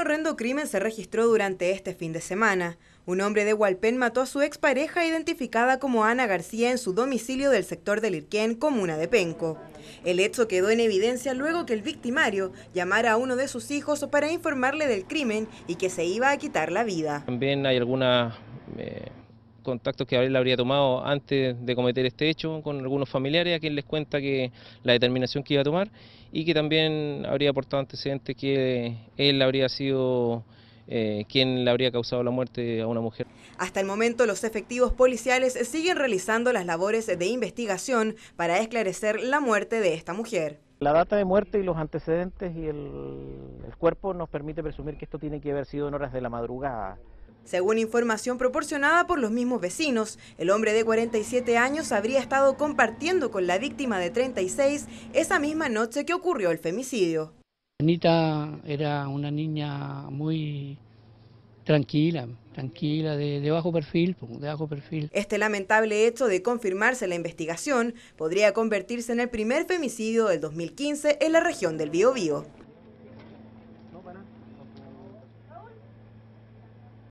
horrendo crimen se registró durante este fin de semana. Un hombre de Hualpén mató a su expareja identificada como Ana García en su domicilio del sector del Irquén, comuna de Penco. El hecho quedó en evidencia luego que el victimario llamara a uno de sus hijos para informarle del crimen y que se iba a quitar la vida. También hay algunas eh, contactos que él habría tomado antes de cometer este hecho con algunos familiares, a quien les cuenta que la determinación que iba a tomar y que también habría aportado antecedentes que él habría sido eh, quien le habría causado la muerte a una mujer. Hasta el momento, los efectivos policiales siguen realizando las labores de investigación para esclarecer la muerte de esta mujer. La data de muerte y los antecedentes y el, el cuerpo nos permite presumir que esto tiene que haber sido en horas de la madrugada. Según información proporcionada por los mismos vecinos, el hombre de 47 años habría estado compartiendo con la víctima de 36 esa misma noche que ocurrió el femicidio. Anita era una niña muy tranquila, tranquila, de, bajo perfil, de bajo perfil. Este lamentable hecho de confirmarse la investigación podría convertirse en el primer femicidio del 2015 en la región del Biobío.